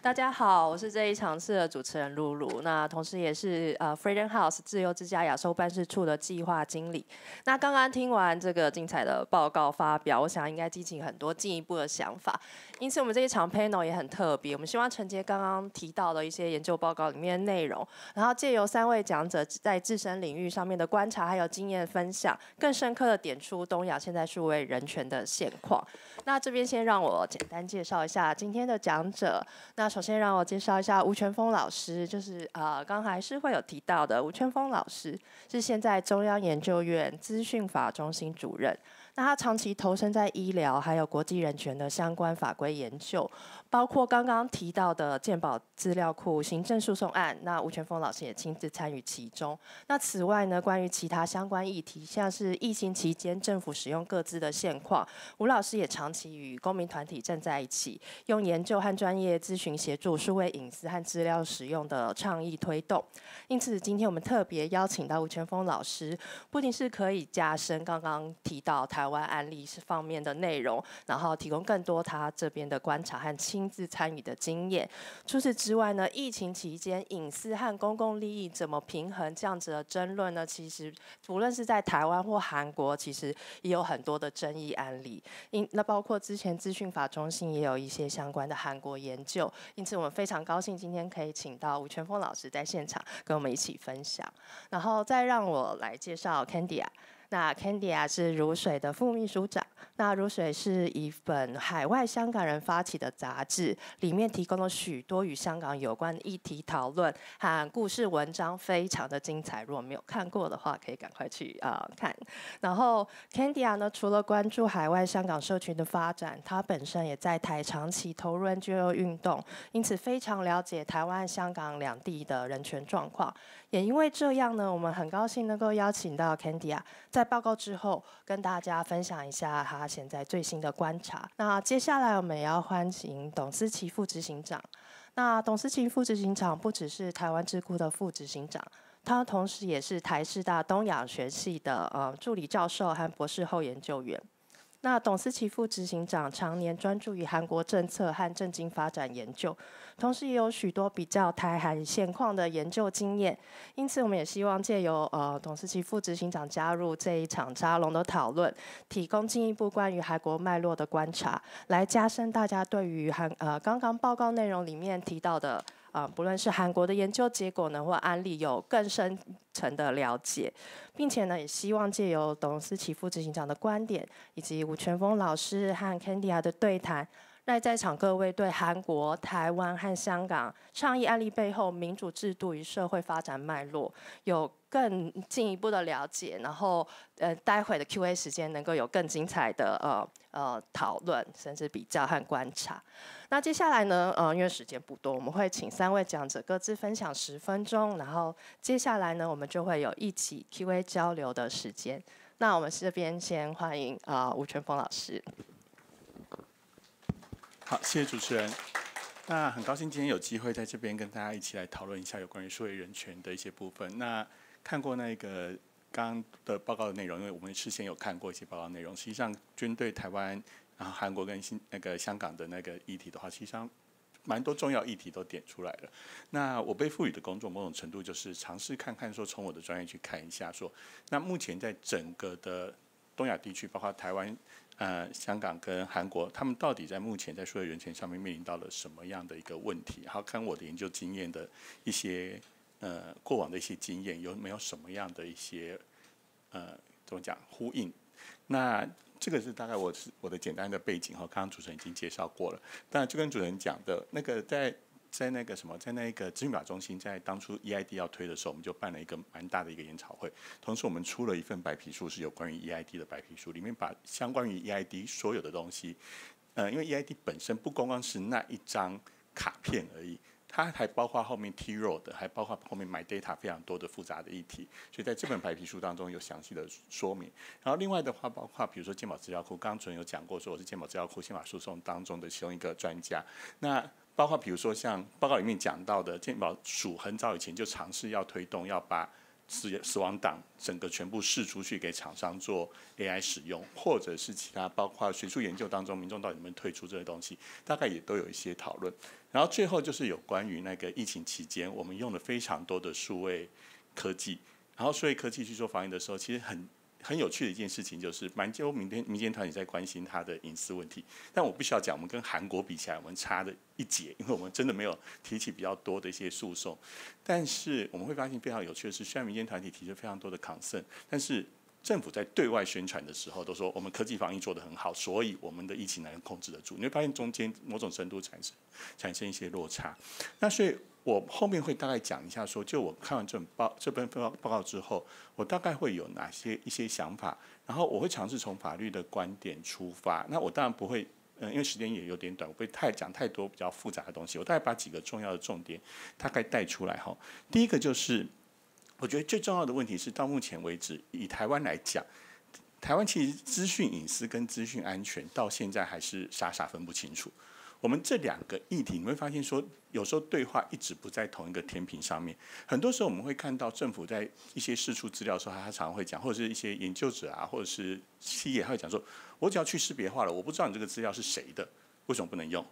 大家好，我是这一场次的主持人露露，那同时也是呃 Freedom House 自由之家亚洲办事处的计划经理。那刚刚听完这个精彩的报告发表，我想应该激起很多进一步的想法。因此，我们这一场 panel 也很特别，我们希望承接刚刚提到的一些研究报告里面的内容，然后借由三位讲者在自身领域上面的观察还有经验分享，更深刻的点出东亚现在数位人权的现况。那这边先让我简单介绍一下今天的讲者，那首先让我介绍一下吴全峰老师，就是呃，刚还是会有提到的。吴全峰老师是现在中央研究院资讯法中心主任，那他长期投身在医疗还有国际人权的相关法规研究。包括刚刚提到的鉴宝资料库行政诉讼案，那吴全峰老师也亲自参与其中。那此外呢，关于其他相关议题，像是疫情期间政府使用各自的现况，吴老师也长期与公民团体站在一起，用研究和专业咨询协助数位隐私和资料使用的倡议推动。因此，今天我们特别邀请到吴全峰老师，不仅是可以加深刚刚提到台湾案例方面的内容，然后提供更多他这边的观察和亲自参与的经验。除此之外呢，疫情期间隐私和公共利益怎么平衡？这样子的争论呢，其实无论是在台湾或韩国，其实也有很多的争议案例。因那包括之前资讯法中心也有一些相关的韩国研究。因此，我们非常高兴今天可以请到吴全峰老师在现场跟我们一起分享。然后再让我来介绍 Candy 啊。那 Candia 是如水的副秘书长。那如水是一本海外香港人发起的杂志，里面提供了许多与香港有关议题讨论和故事文章，非常的精彩。如果没有看过的话，可以赶快去啊看。然后 Candia 呢，除了关注海外香港社群的发展，他本身也在台长期投入 NGO 运动，因此非常了解台湾、香港两地的人权状况。也因为这样呢，我们很高兴能够邀请到 Candia，在报告之后跟大家分享一下他现在最新的观察。那接下来我们也要欢迎董思琪副执行长。那董思琪副执行长不只是台湾智库的副执行长，他同时也是台师大东亚学系的呃助理教授和博士后研究员。那董思琪副执行长常年专注于韩国政策和政经发展研究，同时也有许多比较台韩现况的研究经验，因此我们也希望借由呃董思琪副执行长加入这一场沙龙的讨论，提供进一步关于韩国脉络的观察，来加深大家对于韩呃刚刚报告内容里面提到的。啊，不论是韩国的研究结果呢，或案例有更深层的了解，并且呢，也希望借由董思琪副执行长的观点，以及吴全峰老师和 Candia 的对谈。在在场各位对韩国、台湾和香港倡议案例背后民主制度与社会发展脉络有更进一步的了解，然后呃，待会的 Q&A 时间能够有更精彩的呃呃讨论，甚至比较和观察。那接下来呢，呃，因为时间不多，我们会请三位讲者各自分享十分钟，然后接下来呢，我们就会有一起 Q&A 交流的时间。那我们这边先欢迎啊，吴春峰老师。好，谢谢主持人。那很高兴今天有机会在这边跟大家一起来讨论一下有关于社会人权的一些部分。那看过那个刚的报告的内容，因为我们事先有看过一些报告内容，实际上针对台湾、然后韩国跟新那个香港的那个议题的话，实际上蛮多重要议题都点出来了。那我被赋予的工作，某种程度就是尝试看看说，从我的专业去看一下说，那目前在整个的东亚地区，包括台湾。呃，香港跟韩国，他们到底在目前在数学人权上面面临到了什么样的一个问题？好看我的研究经验的一些呃过往的一些经验，有没有什么样的一些呃怎么讲呼应？那这个是大概我是我的简单的背景哈，刚刚主持人已经介绍过了。当然就跟主持人讲的那个在。在那个什么，在那个讯表中心，在当初 EID 要推的时候，我们就办了一个蛮大的一个研讨会。同时，我们出了一份白皮书，是有关于 EID 的白皮书，里面把相关于 EID 所有的东西，呃，因为 EID 本身不光光是那一张卡片而已，它还包括后面 T Road，还包括后面 My Data 非常多的复杂的议题，所以在这本白皮书当中有详细的说明。然后，另外的话，包括比如说鉴宝资料库，刚刚主任有讲过，说我是鉴宝资料库宪法诉讼当中的其中一个专家。那包括比如说像报告里面讲到的，健保署很早以前就尝试要推动，要把死死亡档整个全部释出去给厂商做 AI 使用，或者是其他包括学术研究当中，民众到底有没有退出这些东西，大概也都有一些讨论。然后最后就是有关于那个疫情期间，我们用了非常多的数位科技，然后数位科技去做防疫的时候，其实很。很有趣的一件事情就是，蛮洲民间民间团体在关心他的隐私问题。但我必须要讲，我们跟韩国比起来，我们差了一截，因为我们真的没有提起比较多的一些诉讼。但是我们会发现非常有趣的是，虽然民间团体提出非常多的 concern，但是政府在对外宣传的时候都说我们科技防疫做得很好，所以我们的疫情能控制得住。你会发现中间某种程度产生产生一些落差。那所以。我后面会大概讲一下，说就我看完这本报、这份报报告之后，我大概会有哪些一些想法，然后我会尝试从法律的观点出发。那我当然不会，嗯，因为时间也有点短，不会太讲太多比较复杂的东西。我大概把几个重要的重点大概带出来哈。第一个就是，我觉得最重要的问题是，到目前为止，以台湾来讲，台湾其实资讯隐私跟资讯安全到现在还是傻傻分不清楚。我们这两个议题，你会发现说，有时候对话一直不在同一个天平上面。很多时候我们会看到政府在一些释出资料的时候，他常常会讲，或者是一些研究者啊，或者是企业，他会讲说：“我只要去识别化了，我不知道你这个资料是谁的，为什么不能用？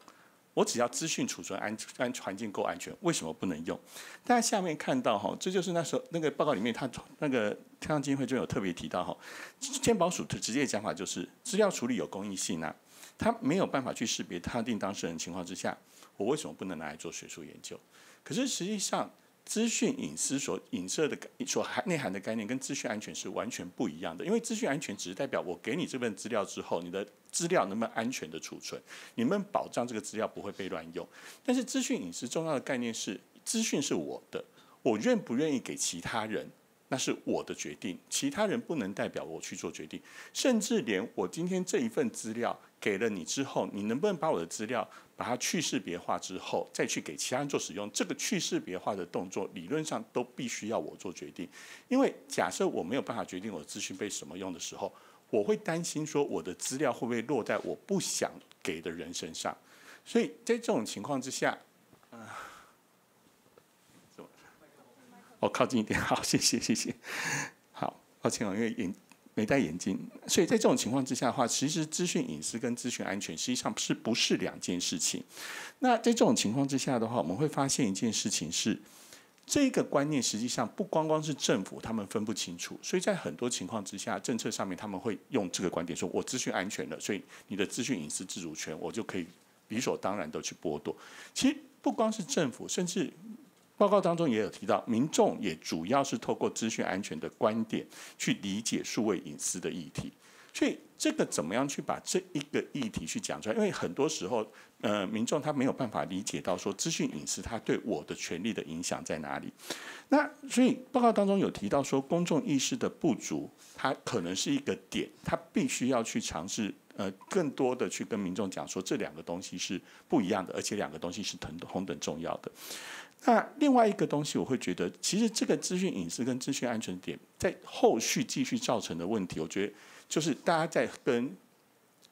我只要资讯储存安安环境够安全，为什么不能用？”大家下面看到哈，这就是那时候那个报告里面，他那个天上基金会就有特别提到哈，鉴保署的直接讲法就是：资料处理有公益性啊。他没有办法去识别他定当事人情况之下，我为什么不能拿来做学术研究？可是实际上，资讯隐私所影射的、所含内涵的概念跟资讯安全是完全不一样的。因为资讯安全只是代表我给你这份资料之后，你的资料能不能安全的储存，能不能保障这个资料不会被乱用。但是资讯隐私重要的概念是，资讯是我的，我愿不愿意给其他人。那是我的决定，其他人不能代表我去做决定，甚至连我今天这一份资料给了你之后，你能不能把我的资料把它去识别化之后再去给其他人做使用？这个去识别化的动作理论上都必须要我做决定，因为假设我没有办法决定我的资讯被什么用的时候，我会担心说我的资料会不会落在我不想给的人身上，所以在这种情况之下，嗯。我靠近一点，好，谢谢，谢谢。好，抱歉啊，因为眼没戴眼镜，所以在这种情况之下的话，其实资讯隐私跟资讯安全，实际上是不是两件事情？那在这种情况之下的话，我们会发现一件事情是，这个观念实际上不光光是政府他们分不清楚，所以在很多情况之下，政策上面他们会用这个观点说，我资讯安全的，所以你的资讯隐私自主权，我就可以理所当然的去剥夺。其实不光是政府，甚至。报告当中也有提到，民众也主要是透过资讯安全的观点去理解数位隐私的议题。所以，这个怎么样去把这一个议题去讲出来？因为很多时候，呃，民众他没有办法理解到说，资讯隐私它对我的权利的影响在哪里。那所以，报告当中有提到说，公众意识的不足，它可能是一个点，它必须要去尝试，呃，更多的去跟民众讲说，这两个东西是不一样的，而且两个东西是同同等重要的。那另外一个东西，我会觉得，其实这个资讯隐私跟资讯安全点，在后续继续造成的问题，我觉得就是大家在跟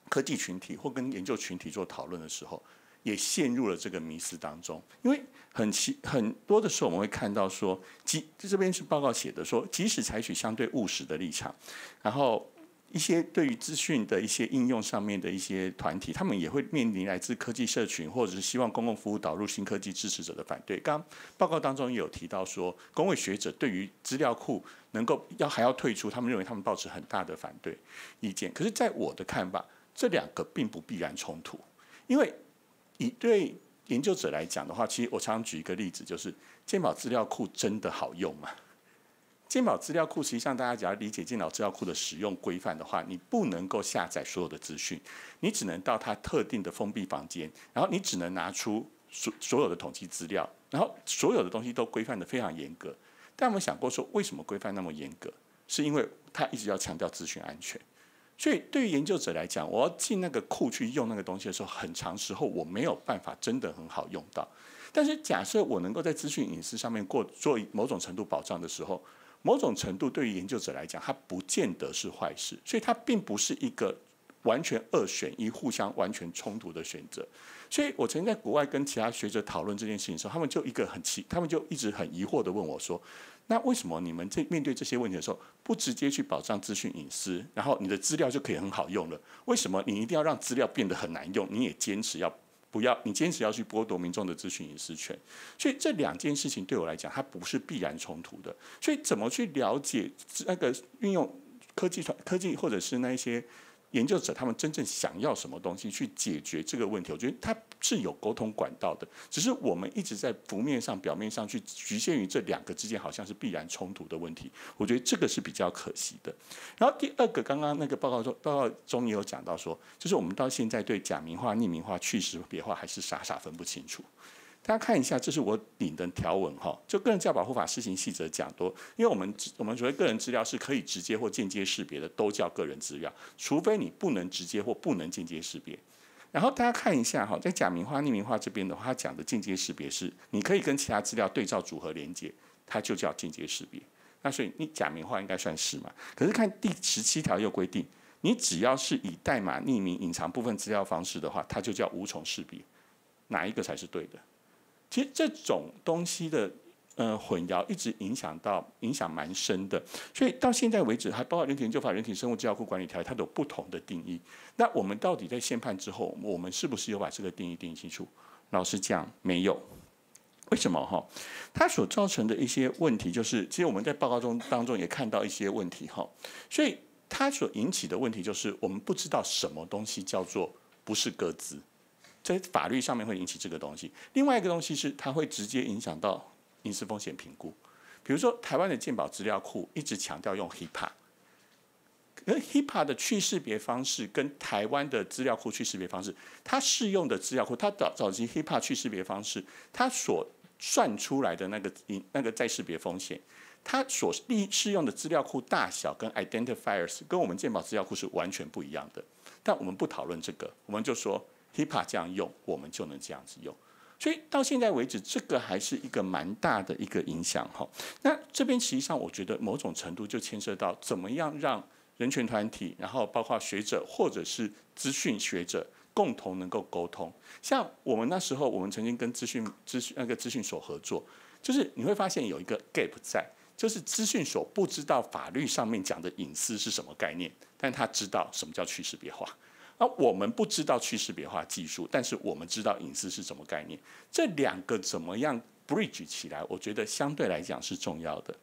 科技群体或跟研究群体做讨论的时候，也陷入了这个迷思当中。因为很奇很多的时候，我们会看到说，即这边是报告写的说，即使采取相对务实的立场，然后。一些对于资讯的一些应用上面的一些团体，他们也会面临来自科技社群或者是希望公共服务导入新科技支持者的反对。刚报告当中有提到说，公位学者对于资料库能够要还要退出，他们认为他们抱持很大的反对意见。可是，在我的看法，这两个并不必然冲突，因为以对研究者来讲的话，其实我常常举一个例子，就是健保资料库真的好用吗？健保资料库，实际上大家只要理解健保资料库的使用规范的话，你不能够下载所有的资讯，你只能到它特定的封闭房间，然后你只能拿出所所有的统计资料，然后所有的东西都规范的非常严格。但我们想过说，为什么规范那么严格？是因为它一直要强调资讯安全。所以对于研究者来讲，我要进那个库去用那个东西的时候，很长时候我没有办法真的很好用到。但是假设我能够在资讯隐私上面过做某种程度保障的时候，某种程度，对于研究者来讲，它不见得是坏事，所以它并不是一个完全二选一、互相完全冲突的选择。所以我曾经在国外跟其他学者讨论这件事情的时候，他们就一个很奇，他们就一直很疑惑的问我说：“那为什么你们在面对这些问题的时候，不直接去保障资讯隐私，然后你的资料就可以很好用了？为什么你一定要让资料变得很难用，你也坚持要？”不要，你坚持要去剥夺民众的咨询隐私权，所以这两件事情对我来讲，它不是必然冲突的。所以怎么去了解那个运用科技传科技，或者是那一些。研究者他们真正想要什么东西去解决这个问题，我觉得它是有沟通管道的，只是我们一直在浮面上、表面上去局限于这两个之间，好像是必然冲突的问题。我觉得这个是比较可惜的。然后第二个，刚刚那个报告中，报告中也有讲到说，就是我们到现在对假名化、匿名化、去识别化还是傻傻分不清楚。大家看一下，这是我领的条文哈。就《个人资料保护法施行细则》讲多，因为我们我们所谓个人资料是可以直接或间接识别的，都叫个人资料，除非你不能直接或不能间接识别。然后大家看一下哈，在假名化、匿名化这边的话，它讲的间接识别是你可以跟其他资料对照组合连接，它就叫间接识别。那所以你假名化应该算是嘛？可是看第十七条又规定，你只要是以代码匿名隐藏部分资料方式的话，它就叫无从识别。哪一个才是对的？其实这种东西的呃混淆一直影响到影响蛮深的，所以到现在为止，还包括人体研究法、人体生物资料库管理条例，它都有不同的定义。那我们到底在宣判之后，我们是不是有把这个定义定清楚？老实讲，没有。为什么哈？它所造成的一些问题，就是其实我们在报告中当中也看到一些问题哈。所以它所引起的问题就是，我们不知道什么东西叫做不是鸽子。在法律上面会引起这个东西，另外一个东西是它会直接影响到隐私风险评估。比如说，台湾的健保资料库一直强调用 HIPAA，而 HIPAA 的去识别方式跟台湾的资料库去识别方式，它适用的资料库，它早早期 HIPAA 去识别方式，它所算出来的那个那个再识别风险，它所利适用的资料库大小跟 Identifiers 跟我们健保资料库是完全不一样的。但我们不讨论这个，我们就说。HIPAA 这样用，我们就能这样子用，所以到现在为止，这个还是一个蛮大的一个影响哈。那这边实际上，我觉得某种程度就牵涉到怎么样让人权团体，然后包括学者或者是资讯学者共同能够沟通。像我们那时候，我们曾经跟资讯资讯那个资讯所合作，就是你会发现有一个 gap 在，就是资讯所不知道法律上面讲的隐私是什么概念，但他知道什么叫趋势变化。那我们不知道去识别化技术，但是我们知道隐私是什么概念。这两个怎么样 bridge 起来？我觉得相对来讲是重要的。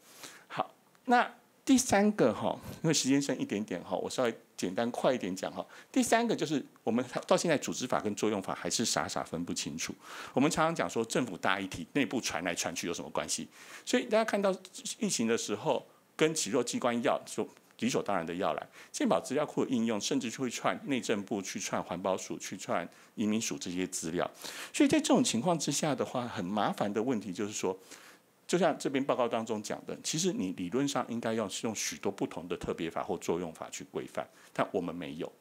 好，那第三个哈，因为时间剩一点点哈，我稍微简单快一点讲哈。第三个就是我们到现在组织法跟作用法还是傻傻分不清楚。我们常常讲说政府大一体，内部传来传去有什么关系？所以大家看到运行的时候，跟起落机关要就。理所当然的要来健保资料库的应用，甚至就会串内政部去串环保署去串移民署这些资料，所以在这种情况之下的话，很麻烦的问题就是说，就像这篇报告当中讲的，其实你理论上应该要用许多不同的特别法或作用法去规范，但我们没有。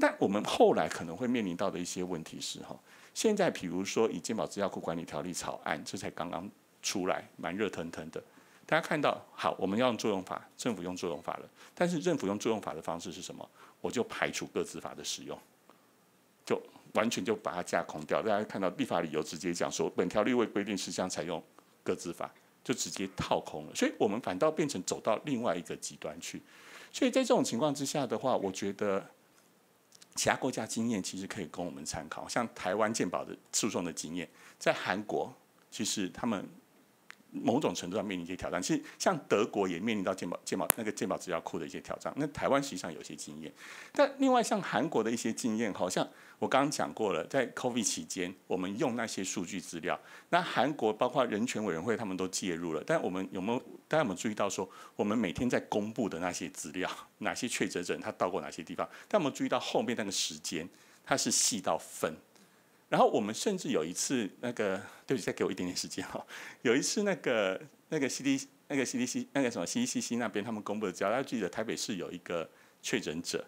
那我们后来可能会面临到的一些问题是哈，现在比如说以健保资料库管理条例草案，这才刚刚出来，蛮热腾腾的。大家看到，好，我们要用作用法，政府用作用法了。但是政府用作用法的方式是什么？我就排除各自法的使用，就完全就把它架空掉。大家看到立法理由直接讲说，本条例未规定事项采用各自法，就直接套空了。所以我们反倒变成走到另外一个极端去。所以在这种情况之下的话，我觉得其他国家经验其实可以供我们参考，像台湾鉴保的诉讼的经验，在韩国其实他们。某种程度上面临一些挑战，其实像德国也面临到健保健保那个健保资料库的一些挑战。那台湾实际上有些经验，但另外像韩国的一些经验，好像我刚刚讲过了，在 COVID 期间，我们用那些数据资料，那韩国包括人权委员会他们都介入了。但我们有没有大家有没有注意到说，我们每天在公布的那些资料，哪些确诊者他到过哪些地方？但我们注意到后面那个时间，它是细到分？然后我们甚至有一次，那个对不起，再给我一点点时间哈。有一次，那个那个 CDC、那个 CDC、那个什么 CCC 那边他们公布的资料，大家记得台北市有一个确诊者。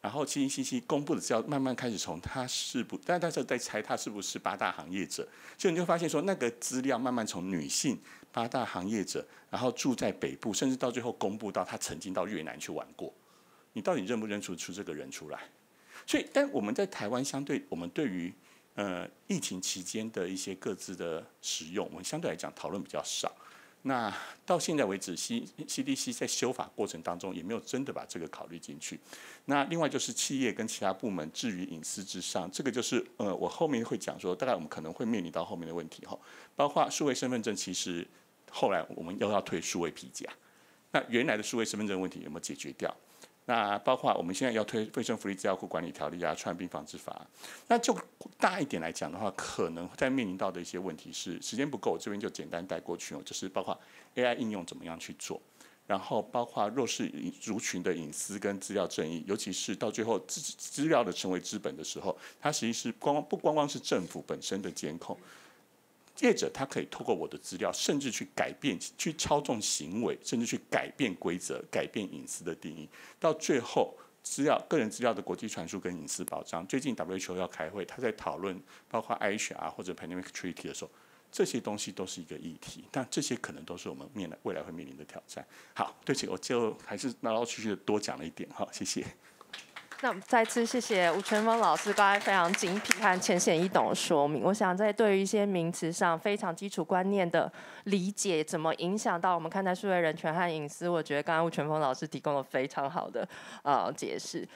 然后 CCC 公布的时料慢慢开始从他是不，但那时在猜他是不是八大行业者。所以你就发现说，那个资料慢慢从女性八大行业者，然后住在北部，甚至到最后公布到他曾经到越南去玩过。你到底认不认出出这个人出来？所以，但我们在台湾相对我们对于呃，疫情期间的一些各自的使用，我们相对来讲讨论比较少。那到现在为止，C CDC 在修法过程当中也没有真的把这个考虑进去。那另外就是企业跟其他部门置于隐私之上，这个就是呃，我后面会讲说，大概我们可能会面临到后面的问题哈。包括数位身份证，其实后来我们又要退数位皮夹，那原来的数位身份证问题有没有解决掉？那包括我们现在要推卫生福利资料库管理条例啊，传染病防治法，那就大一点来讲的话，可能在面临到的一些问题是时间不够，这边就简单带过去哦。就是包括 A I 应用怎么样去做，然后包括弱势族群的隐私跟资料正义，尤其是到最后资资料的成为资本的时候，它其实是光不光光是政府本身的监控。业者他可以透过我的资料，甚至去改变、去操纵行为，甚至去改变规则、改变隐私的定义。到最后，资料、个人资料的国际传输跟隐私保障，最近 W H O 要开会，他在讨论包括 I H R 或者 Pandemic Treaty 的时候，这些东西都是一个议题。但这些可能都是我们面来未来会面临的挑战。好，对起，我就还是老老去的多讲了一点哈，谢谢。那再次谢谢吴全峰老师刚才非常精辟和浅显易懂的说明。我想在对于一些名词上非常基础观念的理解，怎么影响到我们看待数位人权和隐私，我觉得刚才吴全峰老师提供了非常好的呃解释。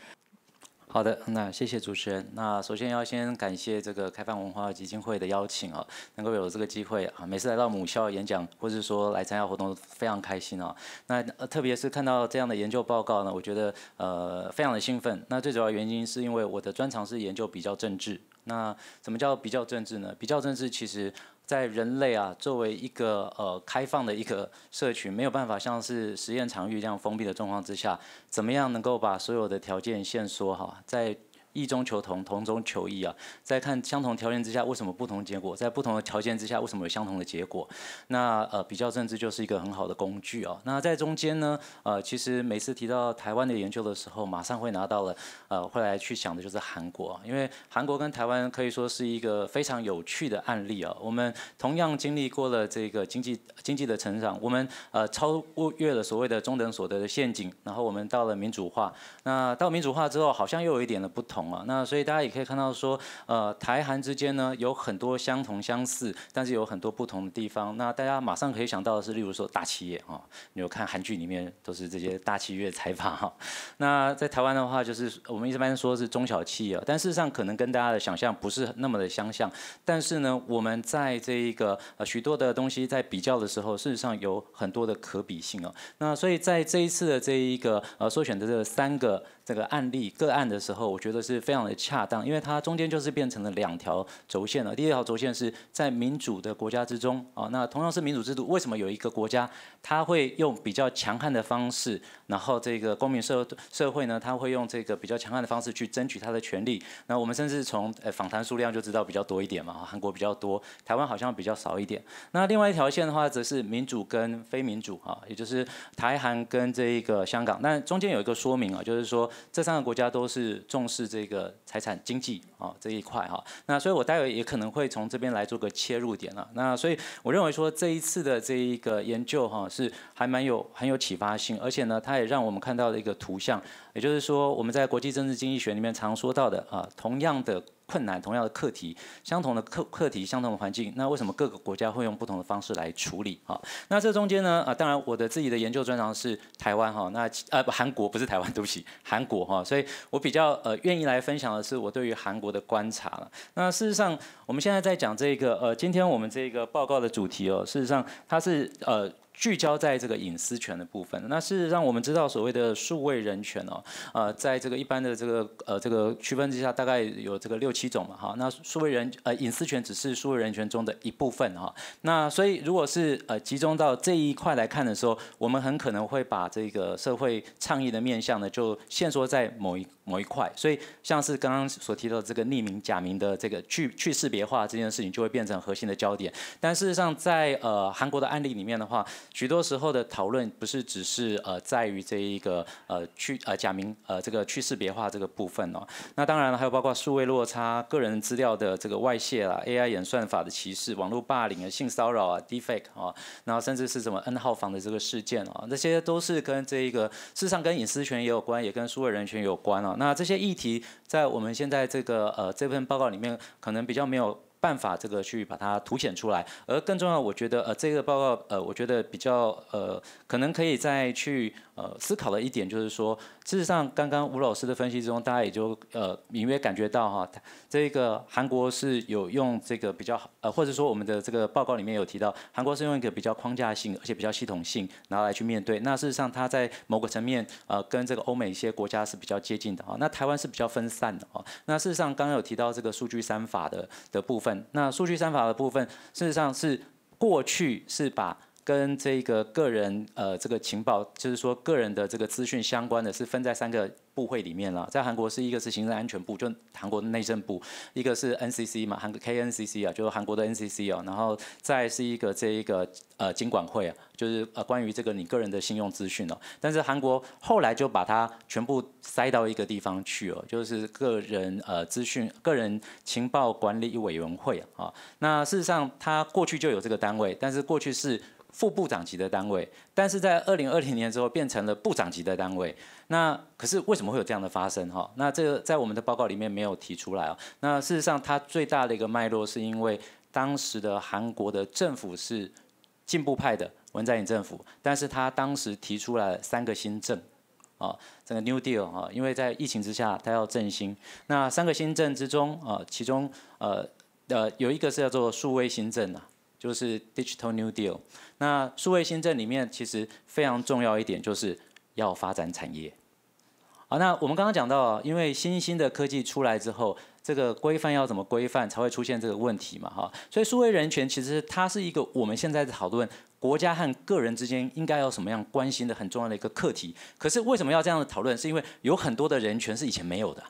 好的，那谢谢主持人。那首先要先感谢这个开放文化基金会的邀请啊，能够有这个机会啊，每次来到母校演讲或者是说来参加活动，非常开心啊。那特别是看到这样的研究报告呢，我觉得呃非常的兴奋。那最主要原因是因为我的专长是研究比较政治。那什么叫比较政治呢？比较政治其实。在人类啊，作为一个呃开放的一个社群，没有办法像是实验场域这样封闭的状况之下，怎么样能够把所有的条件限缩好，在。异中求同，同中求异啊。再看相同条件之下，为什么不同结果？在不同的条件之下，为什么有相同的结果？那呃，比较政治就是一个很好的工具哦。那在中间呢，呃，其实每次提到台湾的研究的时候，马上会拿到了呃，会来去想的就是韩国，啊，因为韩国跟台湾可以说是一个非常有趣的案例啊。我们同样经历过了这个经济经济的成长，我们呃超越了所谓的中等所得的陷阱，然后我们到了民主化。那到民主化之后，好像又有一点的不同。那所以大家也可以看到说，呃，台韩之间呢有很多相同相似，但是有很多不同的地方。那大家马上可以想到的是，例如说大企业啊，你有看韩剧里面都是这些大企业的采访哈。那在台湾的话，就是我们一般说是中小企业，但事实上可能跟大家的想象不是那么的相像。但是呢，我们在这一个呃许多的东西在比较的时候，事实上有很多的可比性啊。那所以在这一次的这一个呃所选择的三个。这个案例个案的时候，我觉得是非常的恰当，因为它中间就是变成了两条轴线了。第二条轴线是在民主的国家之中啊，那同样是民主制度，为什么有一个国家，它会用比较强悍的方式，然后这个公民社社会呢，它会用这个比较强悍的方式去争取他的权利。那我们甚至从访谈数量就知道比较多一点嘛，韩国比较多，台湾好像比较少一点。那另外一条线的话，则是民主跟非民主啊，也就是台韩跟这一个香港。但中间有一个说明啊，就是说。这三个国家都是重视这个财产经济。哦，这一块哈，那所以我待会也可能会从这边来做个切入点啊。那所以我认为说这一次的这一个研究哈，是还蛮有很有启发性，而且呢，它也让我们看到了一个图像，也就是说我们在国际政治经济学里面常说到的啊，同样的困难，同样的课题，相同的课课题，相同的环境，那为什么各个国家会用不同的方式来处理啊？那这中间呢，啊，当然我的自己的研究专长是台湾哈，那呃，韩国不是台湾，对不起，韩国哈，所以我比较呃愿意来分享的是我对于韩国。的观察了。那事实上，我们现在在讲这个，呃，今天我们这个报告的主题哦，事实上它是呃。聚焦在这个隐私权的部分，那是实上我们知道所谓的数位人权哦，呃，在这个一般的这个呃这个区分之下，大概有这个六七种嘛哈。那数位人呃隐私权只是数位人权中的一部分哈。那所以如果是呃集中到这一块来看的时候，我们很可能会把这个社会倡议的面向呢就限缩在某一某一块。所以像是刚刚所提到这个匿名、假名的这个去去识别化这件事情，就会变成核心的焦点。但事实上在呃韩国的案例里面的话，许多时候的讨论不是只是呃在于这一个呃去呃假名呃这个去识别化这个部分哦，那当然了，还有包括数位落差、个人资料的这个外泄啦、AI 演算法的歧视、网络霸凌啊、性骚扰啊、Deepfake 啊，然后甚至是什么 N 号房的这个事件哦，那些都是跟这一个事实上跟隐私权也有关，也跟数位人权有关啊。那这些议题在我们现在这个呃这份报告里面可能比较没有。办法这个去把它凸显出来，而更重要，我觉得呃这个报告呃我觉得比较呃可能可以再去呃思考的一点就是说，事实上刚刚吴老师的分析中，大家也就呃隐约感觉到哈，这个韩国是有用这个比较好呃或者说我们的这个报告里面有提到，韩国是用一个比较框架性而且比较系统性，然后来去面对。那事实上它在某个层面呃跟这个欧美一些国家是比较接近的啊，那台湾是比较分散的啊。那事实上刚刚有提到这个数据三法的的部分。那数据三法的部分，事实上是过去是把跟这个个人呃这个情报，就是说个人的这个资讯相关的，是分在三个。部会里面了，在韩国是一个是行政安全部，就韩国内政部，一个是 NCC 嘛，韩 K NCC 啊，就是韩国的 NCC 啊，然后再是一个这一个呃监管会啊，就是呃关于这个你个人的信用资讯哦，但是韩国后来就把它全部塞到一个地方去哦，就是个人呃资讯个人情报管理委员会啊，那事实上它过去就有这个单位，但是过去是。副部长级的单位，但是在二零二零年之后变成了部长级的单位。那可是为什么会有这样的发生？哈，那这个在我们的报告里面没有提出来哦。那事实上，它最大的一个脉络是因为当时的韩国的政府是进步派的文在寅政府，但是他当时提出了三个新政，啊，这个 New Deal 啊，因为在疫情之下，他要振兴。那三个新政之中，啊，其中呃呃有一个是叫做数位新政啊。就是 Digital New Deal，那数位新政里面其实非常重要一点就是要发展产业。好，那我们刚刚讲到，因为新兴的科技出来之后，这个规范要怎么规范才会出现这个问题嘛？哈，所以数位人权其实它是一个我们现在的讨论，国家和个人之间应该有什么样关心的很重要的一个课题。可是为什么要这样的讨论？是因为有很多的人权是以前没有的。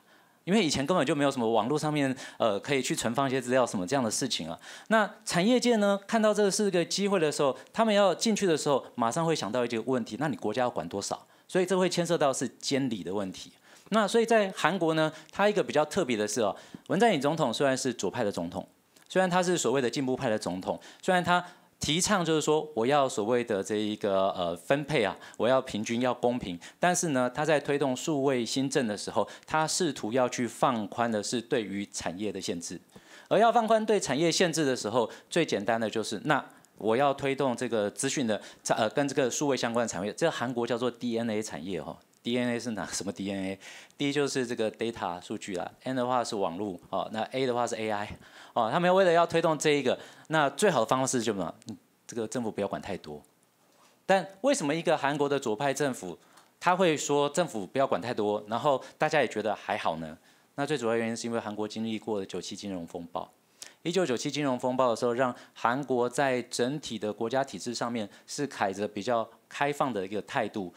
因为以前根本就没有什么网络上面，呃，可以去存放一些资料什么这样的事情啊。那产业界呢，看到这是个机会的时候，他们要进去的时候，马上会想到一个问题：那你国家要管多少？所以这会牵涉到是监理的问题。那所以在韩国呢，它一个比较特别的是哦，文在寅总统虽然是左派的总统，虽然他是所谓的进步派的总统，虽然他。提倡就是说，我要所谓的这一个呃分配啊，我要平均要公平。但是呢，他在推动数位新政的时候，他试图要去放宽的是对于产业的限制。而要放宽对产业限制的时候，最简单的就是那我要推动这个资讯的产呃跟这个数位相关的产业，这韩国叫做 DNA 产业哦。DNA 是哪什么 DNA？第一就是这个 data 数据啦，N 的话是网络哦，那 A 的话是 AI 哦。他们为了要推动这一个。那最好的方式是就什么？这个政府不要管太多。但为什么一个韩国的左派政府他会说政府不要管太多，然后大家也觉得还好呢？那最主要原因是因为韩国经历过九七金融风暴。一九九七金融风暴的时候，让韩国在整体的国家体制上面是凯着比较开放的一个态度。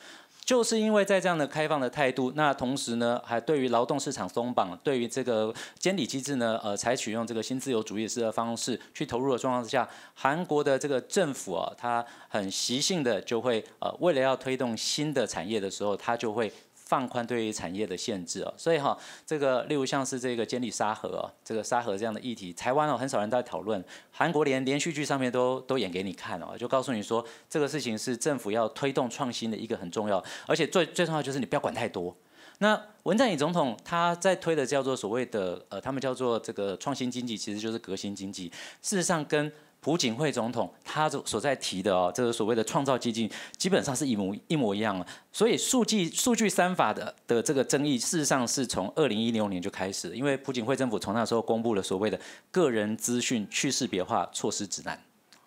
就是因为在这样的开放的态度，那同时呢，还对于劳动市场松绑，对于这个监理机制呢，呃，采取用这个新自由主义式的方式去投入的状况之下，韩国的这个政府啊，它很习性的就会，呃，为了要推动新的产业的时候，它就会。放宽对于产业的限制哦，所以哈，这个例如像是这个监理沙盒，这个沙盒这样的议题，台湾哦很少人在讨论，韩国连连续剧上面都都演给你看哦，就告诉你说这个事情是政府要推动创新的一个很重要，而且最最重要就是你不要管太多。那文在寅总统他在推的叫做所谓的呃，他们叫做这个创新经济，其实就是革新经济，事实上跟。朴槿惠总统他所所在提的哦，这个所谓的创造基金，基本上是一模一模一样了。所以数据数据三法的的这个争议，事实上是从二零一六年就开始，因为朴槿惠政府从那时候公布了所谓的个人资讯去识别化措施指南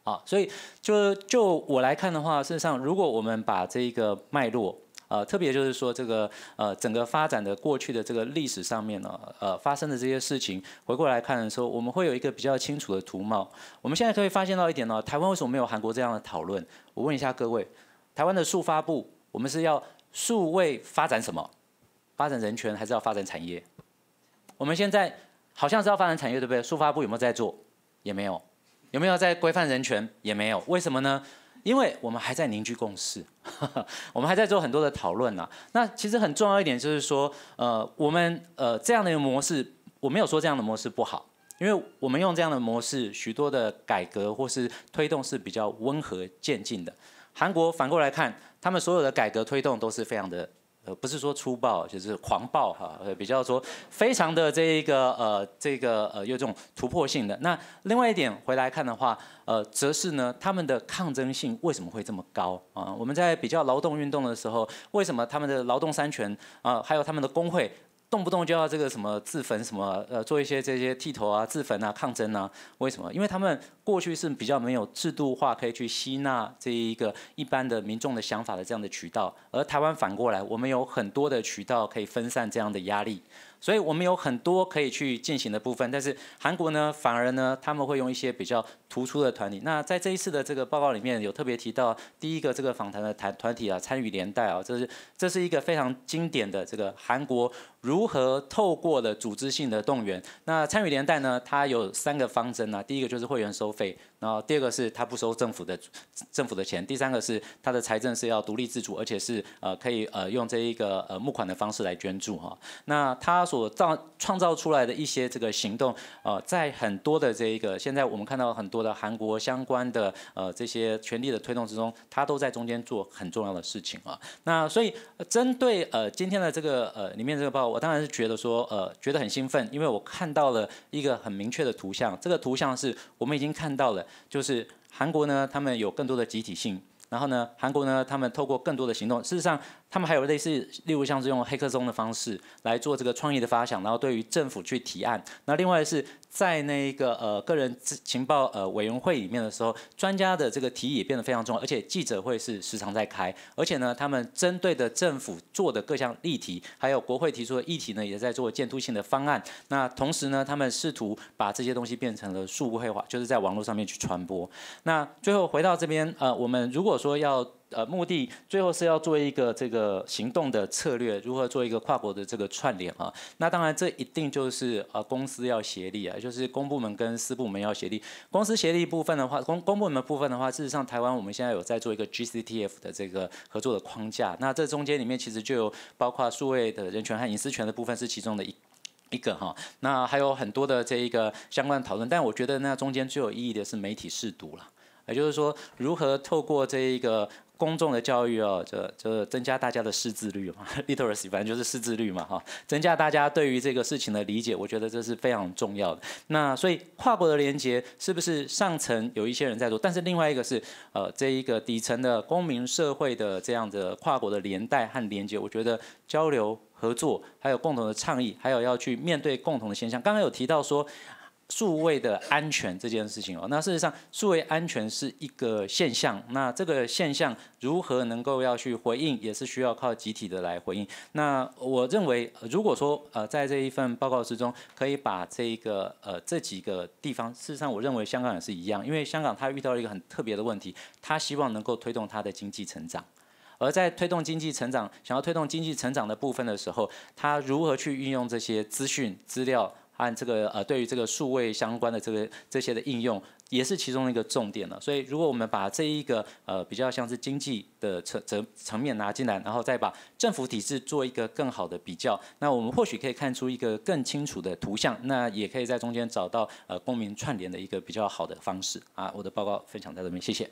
啊，所以就就我来看的话，事实上如果我们把这个脉络。呃，特别就是说这个呃，整个发展的过去的这个历史上面呢，呃，发生的这些事情，回过来看的时候，我们会有一个比较清楚的图貌。我们现在可以发现到一点呢，台湾为什么没有韩国这样的讨论？我问一下各位，台湾的数发布，我们是要数位发展什么？发展人权，还是要发展产业？我们现在好像是要发展产业，对不对？数发布有没有在做？也没有。有没有在规范人权？也没有。为什么呢？因为我们还在凝聚共识，我们还在做很多的讨论呐。那其实很重要一点就是说，呃，我们呃这样的一个模式，我没有说这样的模式不好，因为我们用这样的模式，许多的改革或是推动是比较温和渐进的。韩国反过来看，他们所有的改革推动都是非常的。不是说粗暴，就是狂暴哈，比较说非常的这一个呃，这个呃，有这种突破性的。那另外一点回来看的话，呃，则是呢，他们的抗争性为什么会这么高啊？我们在比较劳动运动的时候，为什么他们的劳动三权啊，还有他们的工会？动不动就要这个什么自焚什么呃做一些这些剃头啊自焚啊抗争啊，为什么？因为他们过去是比较没有制度化可以去吸纳这一个一般的民众的想法的这样的渠道，而台湾反过来，我们有很多的渠道可以分散这样的压力，所以我们有很多可以去进行的部分，但是韩国呢反而呢他们会用一些比较。突出的团体，那在这一次的这个报告里面有特别提到，第一个这个访谈的团团体啊，参与连带啊，这是这是一个非常经典的这个韩国如何透过了组织性的动员。那参与连带呢，它有三个方针啊，第一个就是会员收费，然后第二个是它不收政府的政府的钱，第三个是它的财政是要独立自主，而且是呃可以呃用这一个呃募款的方式来捐助哈。那它所造创造出来的一些这个行动，呃，在很多的这一个现在我们看到很多。的韩国相关的呃这些权力的推动之中，他都在中间做很重要的事情啊。那所以针对呃今天的这个呃里面这个报，我当然是觉得说呃觉得很兴奋，因为我看到了一个很明确的图像。这个图像是我们已经看到了，就是韩国呢他们有更多的集体性，然后呢韩国呢他们透过更多的行动，事实上。他们还有类似，例如像是用黑客松的方式来做这个创意的发想，然后对于政府去提案。那另外是在那个呃个人情报呃委员会里面的时候，专家的这个提议也变得非常重要，而且记者会是时常在开，而且呢，他们针对的政府做的各项议题，还有国会提出的议题呢，也在做监督性的方案。那同时呢，他们试图把这些东西变成了数位化，就是在网络上面去传播。那最后回到这边，呃，我们如果说要。呃，目的最后是要做一个这个行动的策略，如何做一个跨国的这个串联啊？那当然，这一定就是呃公司要协力啊，就是公部门跟私部门要协力。公司协力部分的话，公公部门部分的话，事实上，台湾我们现在有在做一个 GCTF 的这个合作的框架。那这中间里面其实就有包括数位的人权和隐私权的部分是其中的一一个哈。那还有很多的这一个相关讨论，但我觉得那中间最有意义的是媒体试读了，也就是说如何透过这一个。公众的教育哦，就就增加大家的识字率嘛，literacy，反正就是识字率嘛哈，增加大家对于这个事情的理解，我觉得这是非常重要的。那所以跨国的连接是不是上层有一些人在做？但是另外一个是呃，这一个底层的公民社会的这样的跨国的连带和连接，我觉得交流合作，还有共同的倡议，还有要去面对共同的现象。刚刚有提到说。数位的安全这件事情哦，那事实上，数位安全是一个现象，那这个现象如何能够要去回应，也是需要靠集体的来回应。那我认为，如果说呃，在这一份报告之中，可以把这个呃这几个地方，事实上，我认为香港也是一样，因为香港它遇到了一个很特别的问题，它希望能够推动它的经济成长，而在推动经济成长，想要推动经济成长的部分的时候，它如何去运用这些资讯资料？按这个呃，对于这个数位相关的这个这些的应用，也是其中一个重点了。所以，如果我们把这一个呃比较像是经济的层层层面拿进来，然后再把政府体制做一个更好的比较，那我们或许可以看出一个更清楚的图像。那也可以在中间找到呃公民串联的一个比较好的方式啊。我的报告分享在这边，谢谢。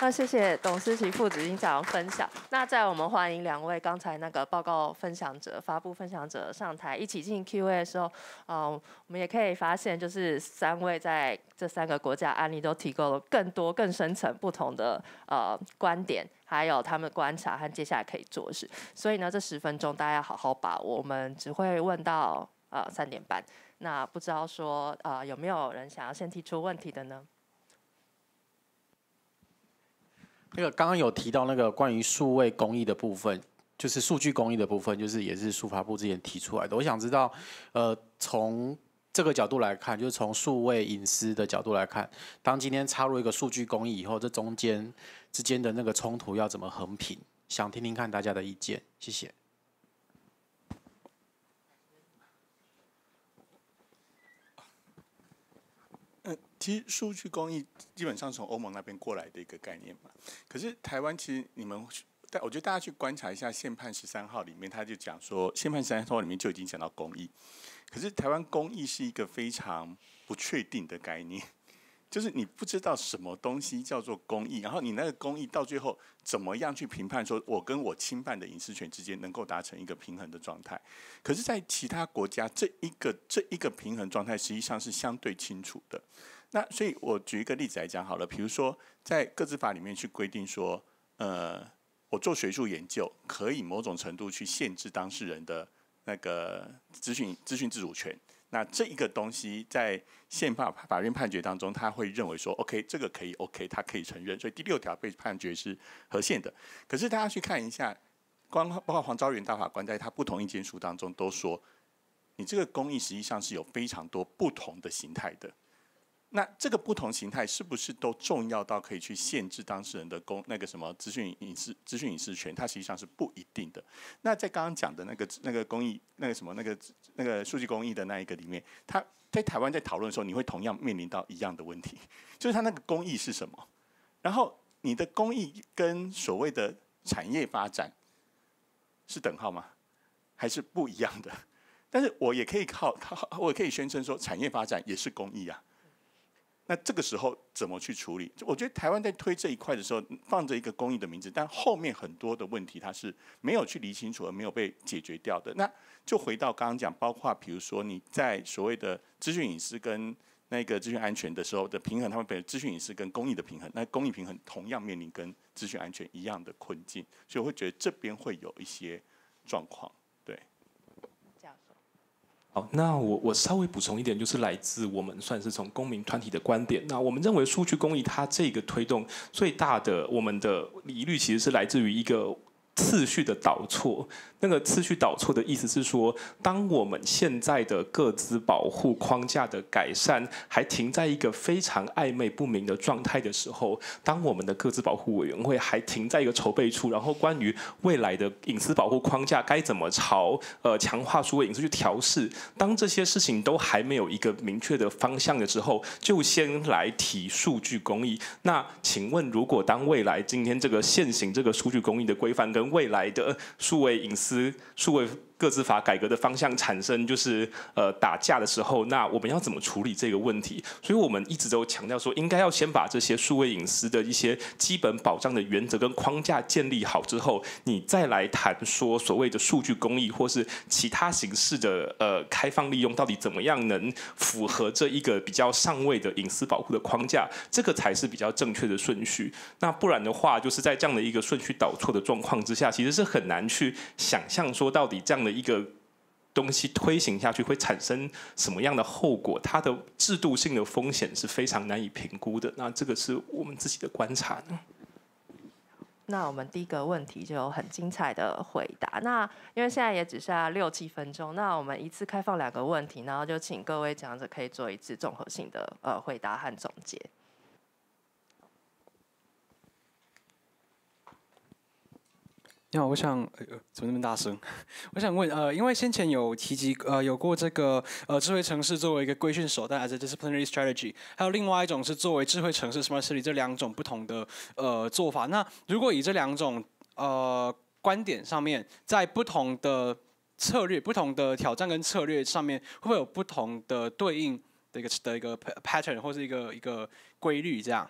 那谢谢董思琪副子行长分享。那在我们欢迎两位刚才那个报告分享者、发布分享者上台，一起进行 Q&A 的时候，呃，我们也可以发现，就是三位在这三个国家案例都提供了更多、更深层不同的呃观点，还有他们观察和接下来可以做的事。所以呢，这十分钟大家要好好把握，我们只会问到呃三点半。那不知道说呃有没有人想要先提出问题的呢？那个刚刚有提到那个关于数位公益的部分，就是数据公益的部分，就是也是数发部之前提出来的。我想知道，呃，从这个角度来看，就是从数位隐私的角度来看，当今天插入一个数据公益以后，这中间之间的那个冲突要怎么衡平？想听听看大家的意见，谢谢。其实数据公益基本上从欧盟那边过来的一个概念嘛。可是台湾其实你们，但我觉得大家去观察一下，宪判十三号里面他就讲说，宪判十三号里面就已经讲到公益。可是台湾公益是一个非常不确定的概念，就是你不知道什么东西叫做公益，然后你那个公益到最后怎么样去评判，说我跟我侵犯的隐私权之间能够达成一个平衡的状态。可是，在其他国家，这一个这一个平衡状态实际上是相对清楚的。那所以，我举一个例子来讲好了。比如说，在各自法里面去规定说，呃，我做学术研究可以某种程度去限制当事人的那个咨询咨询自主权。那这一个东西在宪法法院判决当中，他会认为说，OK，这个可以，OK，他可以承认。所以第六条被判决是合宪的。可是大家去看一下，光包括黄昭元大法官在他不同意见书当中都说，你这个公益实际上是有非常多不同的形态的。那这个不同形态是不是都重要到可以去限制当事人的公那个什么资讯隐私、资讯隐私权？它实际上是不一定的。那在刚刚讲的那个那个公益、那个什么、那个那个数据公益的那一个里面，他在台湾在讨论的时候，你会同样面临到一样的问题，就是他那个公益是什么？然后你的公益跟所谓的产业发展是等号吗？还是不一样的？但是我也可以靠靠，我可以宣称说，产业发展也是公益啊。那这个时候怎么去处理？我觉得台湾在推这一块的时候，放着一个公益的名字，但后面很多的问题它是没有去理清楚，而没有被解决掉的。那就回到刚刚讲，包括比如说你在所谓的资讯隐私跟那个资讯安全的时候的平衡，他们本如资讯隐私跟公益的平衡，那公益平衡同样面临跟资讯安全一样的困境，所以我会觉得这边会有一些状况。好，那我我稍微补充一点，就是来自我们算是从公民团体的观点。那我们认为数据公益它这个推动最大的我们的疑虑，其实是来自于一个。次序的导错，那个次序导错的意思是说，当我们现在的各自保护框架的改善还停在一个非常暧昧不明的状态的时候，当我们的各自保护委员会还停在一个筹备处，然后关于未来的隐私保护框架该怎么朝呃强化数位隐私去调试，当这些事情都还没有一个明确的方向的时候，就先来提数据公益。那请问，如果当未来今天这个现行这个数据公益的规范跟未来的数位隐私、数位。各自法改革的方向产生就是呃打架的时候，那我们要怎么处理这个问题？所以我们一直都强调说，应该要先把这些数位隐私的一些基本保障的原则跟框架建立好之后，你再来谈说所谓的数据公益或是其他形式的呃开放利用，到底怎么样能符合这一个比较上位的隐私保护的框架？这个才是比较正确的顺序。那不然的话，就是在这样的一个顺序导错的状况之下，其实是很难去想象说到底这样的。一个东西推行下去会产生什么样的后果？它的制度性的风险是非常难以评估的。那这个是我们自己的观察呢。那我们第一个问题就有很精彩的回答。那因为现在也只剩下六七分钟，那我们一次开放两个问题，然后就请各位讲者可以做一次综合性的呃回答和总结。你好，我想呃怎么那么大声？我想问呃，因为先前有提及呃，有过这个呃智慧城市作为一个规训手段，as disciplinary strategy，还有另外一种是作为智慧城市 （smart city） 这两种不同的呃做法。那如果以这两种呃观点上面，在不同的策略、不同的挑战跟策略上面，会不会有不同的对应的一个的一个 pattern，或是一个一个规律这样？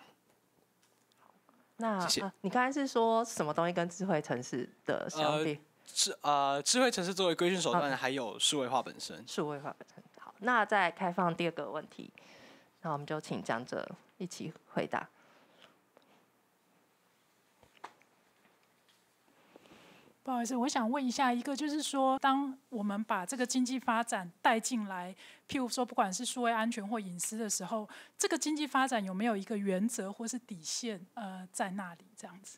那，你刚才是说什么东西跟智慧城市的相比？智呃，智慧城市作为规训手段，还有数位化本身。数位化。本身好，那再开放第二个问题，那我们就请讲者一起回答。不好意思，我想问一下，一个就是说，当我们把这个经济发展带进来，譬如说，不管是数位安全或隐私的时候，这个经济发展有没有一个原则或是底线，呃，在那里这样子？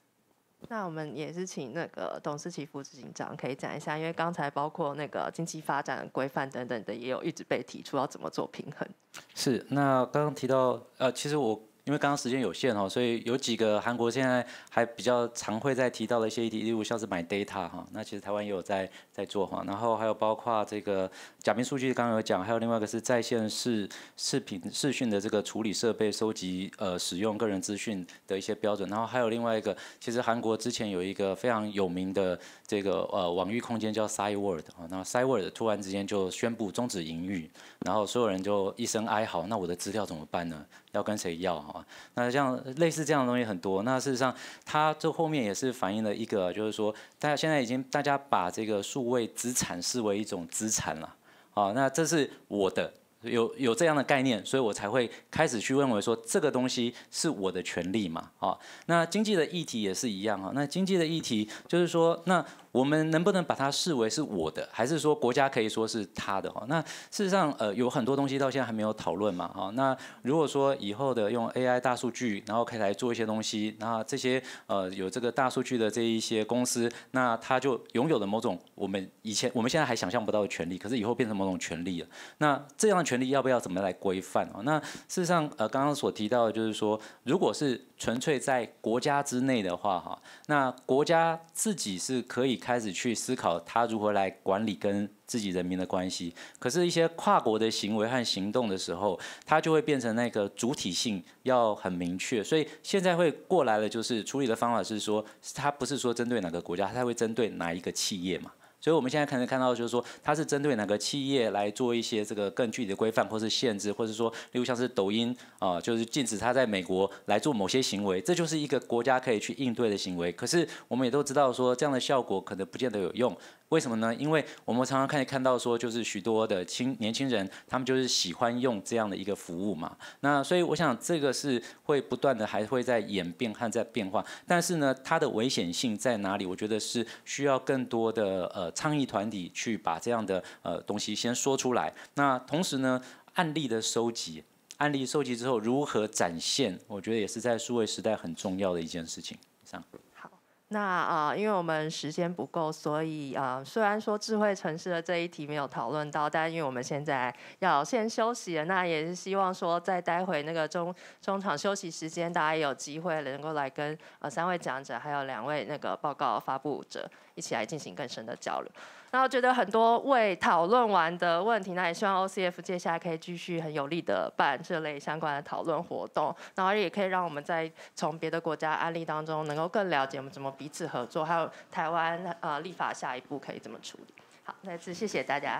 那我们也是请那个董事局副执行长可以讲一下，因为刚才包括那个经济发展规范等等的，也有一直被提出要怎么做平衡。是，那刚刚提到，呃，其实我。因为刚刚时间有限哦，所以有几个韩国现在还比较常会在提到的一些议题，例如像是买 data 哈，那其实台湾也有在在做哈。然后还有包括这个假名数据，刚刚有讲，还有另外一个是在线视视频视讯的这个处理设备收集呃使用个人资讯的一些标准。然后还有另外一个，其实韩国之前有一个非常有名的这个呃网域空间叫 Cyworld 啊，那么 Cyworld 突然之间就宣布终止营运，然后所有人就一声哀嚎，那我的资料怎么办呢？要跟谁要哈。那像类似这样的东西很多。那事实上，它这后面也是反映了一个，就是说，大家现在已经大家把这个数位资产视为一种资产了啊。那这是我的，有有这样的概念，所以我才会开始去认为说这个东西是我的权利嘛啊。那经济的议题也是一样啊。那经济的议题就是说那。我们能不能把它视为是我的，还是说国家可以说是他的？哈，那事实上，呃，有很多东西到现在还没有讨论嘛，哈。那如果说以后的用 AI 大数据，然后可以来做一些东西，那这些呃有这个大数据的这一些公司，那他就拥有的某种我们以前我们现在还想象不到的权利，可是以后变成某种权利了。那这样的权利要不要怎么来规范？那事实上，呃，刚刚所提到的就是说，如果是纯粹在国家之内的话，哈，那国家自己是可以。开始去思考他如何来管理跟自己人民的关系，可是，一些跨国的行为和行动的时候，他就会变成那个主体性要很明确。所以现在会过来了，就是处理的方法是说，他不是说针对哪个国家，他会针对哪一个企业嘛。所以，我们现在可能看到，就是说，它是针对哪个企业来做一些这个更具体的规范，或是限制，或者说，例如像是抖音啊，就是禁止它在美国来做某些行为，这就是一个国家可以去应对的行为。可是，我们也都知道说，这样的效果可能不见得有用。为什么呢？因为我们常常看看到说，就是许多的青年轻人，他们就是喜欢用这样的一个服务嘛。那所以我想，这个是会不断的还会在演变和在变化。但是呢，它的危险性在哪里？我觉得是需要更多的呃倡议团体去把这样的呃东西先说出来。那同时呢，案例的收集，案例收集之后如何展现？我觉得也是在数位时代很重要的一件事情。上。那啊，因为我们时间不够，所以啊，虽然说智慧城市的这一题没有讨论到，但因为我们现在要先休息了，那也是希望说在待会那个中中场休息时间，大家有机会能够来跟呃三位讲者还有两位那个报告发布者一起来进行更深的交流。然后觉得很多未讨论完的问题，那也希望 OCF 接下来可以继续很有力的办这类相关的讨论活动，然后也可以让我们在从别的国家案例当中能够更了解我们怎么彼此合作，还有台湾呃立法下一步可以怎么处理。好，再次谢谢大家。